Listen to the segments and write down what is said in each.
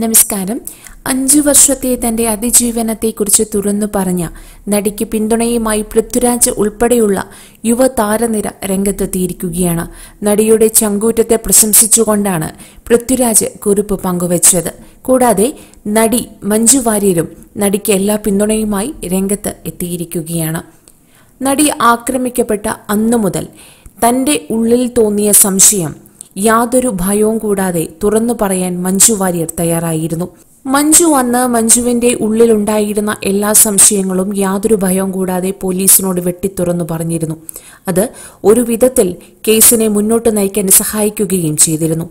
നമസ്കാരം അഞ്ചു വർഷത്തെ തന്റെ അതിജീവനത്തെക്കുറിച്ച് തുറന്നു പറഞ്ഞ നടിക്ക് പിന്തുണയുമായി പൃഥ്വിരാജ് ഉൾപ്പെടെയുള്ള യുവ താരനിര രംഗത്തെത്തിയിരിക്കുകയാണ് നടിയുടെ ചങ്കൂറ്റത്തെ പ്രശംസിച്ചുകൊണ്ടാണ് പൃഥ്വിരാജ് കുറിപ്പ് പങ്കുവച്ചത് കൂടാതെ നടി മഞ്ജു വാര്യരും നടിക്ക് എല്ലാ പിന്തുണയുമായി രംഗത്ത് എത്തിയിരിക്കുകയാണ് നടി ആക്രമിക്കപ്പെട്ട അന്നു മുതൽ തന്റെ ഉള്ളിൽ തോന്നിയ സംശയം യാതൊരു ഭയവും കൂടാതെ തുറന്നു പറയാൻ മഞ്ജു വാര്യർ തയ്യാറായിരുന്നു മഞ്ജു വന്ന് മഞ്ജുവിന്റെ ഉള്ളിലുണ്ടായിരുന്ന എല്ലാ സംശയങ്ങളും യാതൊരു ഭയവും കൂടാതെ പോലീസിനോട് വെട്ടിത്തുറന്നു പറഞ്ഞിരുന്നു അത് ഒരു വിധത്തിൽ കേസിനെ മുന്നോട്ട് നയിക്കാൻ സഹായിക്കുകയും ചെയ്തിരുന്നു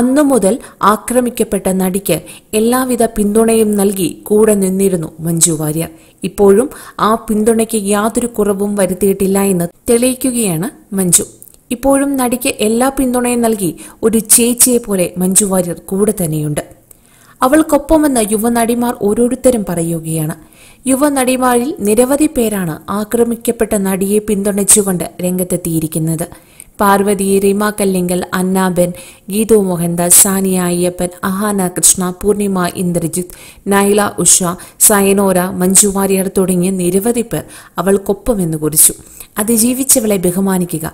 അന്നു മുതൽ ആക്രമിക്കപ്പെട്ട നടിക്ക് എല്ലാവിധ പിന്തുണയും നൽകി കൂടെ നിന്നിരുന്നു മഞ്ജു വാര്യർ ഇപ്പോഴും ആ പിന്തുണയ്ക്ക് യാതൊരു കുറവും വരുത്തിയിട്ടില്ല എന്ന് തെളിയിക്കുകയാണ് മഞ്ജു ഇപ്പോഴും നടിക്ക് എല്ലാ പിന്തുണയും നൽകി ഒരു ചേച്ചിയെ പോലെ മഞ്ജു വാര്യർ കൂടെ തന്നെയുണ്ട് അവൾക്കൊപ്പമെന്ന് യുവനടിമാർ ഓരോരുത്തരും പറയുകയാണ് യുവനടിമാരിൽ നിരവധി പേരാണ് ആക്രമിക്കപ്പെട്ട നടിയെ പിന്തുണച്ചുകൊണ്ട് രംഗത്തെത്തിയിരിക്കുന്നത് പാർവതി റിമ കല്ലിങ്കൽ അന്നാബൻ ഗീതു മോഹൻദാസ് സാനിയ അയ്യപ്പൻ അഹാന കൃഷ്ണ പൂർണിമ ഇന്ദ്രജിത്ത് നൈല ഉഷ സയനോര മഞ്ജു വാര്യർ തുടങ്ങിയ നിരവധി പേർ എന്ന് കുറിച്ചു അതിജീവിച്ചവളെ ബഹുമാനിക്കുക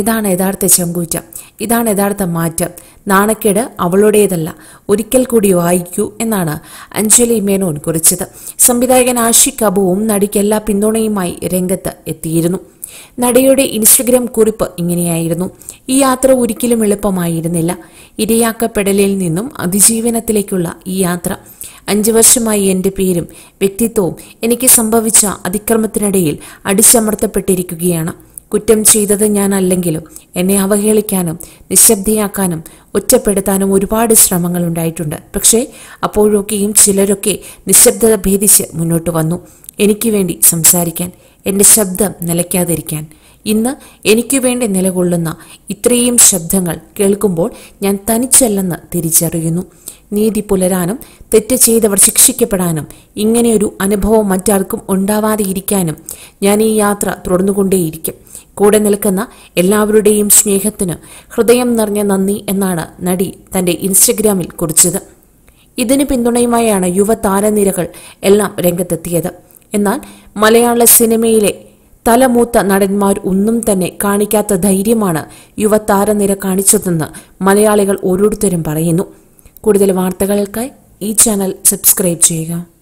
ഇതാണ് യഥാർത്ഥ ചെങ്കൂറ്റം ഇതാണ് യഥാർത്ഥ മാറ്റം നാണക്കേട് അവളുടേതല്ല ഒരിക്കൽ കൂടി വായിക്കൂ എന്നാണ് അഞ്ജലി മേനോൻ കുറിച്ചത് സംവിധായകൻ ആഷിഖ് കബുവും നടിക്ക് എല്ലാ പിന്തുണയുമായി രംഗത്ത് എത്തിയിരുന്നു നടിയുടെ ഇൻസ്റ്റഗ്രാം കുറിപ്പ് ഇങ്ങനെയായിരുന്നു ഈ യാത്ര ഒരിക്കലും എളുപ്പമായിരുന്നില്ല ഇരയാക്കപ്പെടലിൽ നിന്നും അതിജീവനത്തിലേക്കുള്ള ഈ യാത്ര അഞ്ചു വർഷമായി എൻ്റെ പേരും വ്യക്തിത്വവും എനിക്ക് സംഭവിച്ച അതിക്രമത്തിനിടയിൽ അടിച്ചമർത്തപ്പെട്ടിരിക്കുകയാണ് കുറ്റം ചെയ്തത് ഞാനല്ലെങ്കിലും എന്നെ അവഹേളിക്കാനും നിശബ്ദയാക്കാനും ഒറ്റപ്പെടുത്താനും ഒരുപാട് ശ്രമങ്ങൾ ഉണ്ടായിട്ടുണ്ട് പക്ഷേ അപ്പോഴൊക്കെയും ചിലരൊക്കെ നിശബ്ദത ഭേദിച്ച് മുന്നോട്ട് വന്നു എനിക്ക് വേണ്ടി സംസാരിക്കാൻ എൻ്റെ ശബ്ദം നിലയ്ക്കാതിരിക്കാൻ ഇന്ന് എനിക്കു വേണ്ടി നിലകൊള്ളുന്ന ഇത്രയും ശബ്ദങ്ങൾ കേൾക്കുമ്പോൾ ഞാൻ തനിച്ചല്ലെന്ന് തിരിച്ചറിയുന്നു നീതി പുലരാനും തെറ്റ് ചെയ്തവർ ശിക്ഷിക്കപ്പെടാനും ഇങ്ങനെയൊരു അനുഭവം മറ്റാർക്കും ഉണ്ടാവാതെ ഇരിക്കാനും ഞാൻ ഈ യാത്ര തുടർന്നുകൊണ്ടേയിരിക്കും കൂടെ നിൽക്കുന്ന എല്ലാവരുടെയും സ്നേഹത്തിന് ഹൃദയം നിറഞ്ഞ നന്ദി എന്നാണ് നടി തന്റെ ഇൻസ്റ്റഗ്രാമിൽ കുറിച്ചത് ഇതിന് പിന്തുണയുമായാണ് യുവതാരനിരകൾ എല്ലാം രംഗത്തെത്തിയത് എന്നാൽ മലയാള സിനിമയിലെ തലമൂത്ത നടന്മാർ ഒന്നും തന്നെ കാണിക്കാത്ത ധൈര്യമാണ് യുവതാരനിര കാണിച്ചതെന്ന് മലയാളികൾ ഓരോരുത്തരും പറയുന്നു കൂടുതൽ വാർത്തകൾക്കായി ഈ ചാനൽ സബ്സ്ക്രൈബ് ചെയ്യുക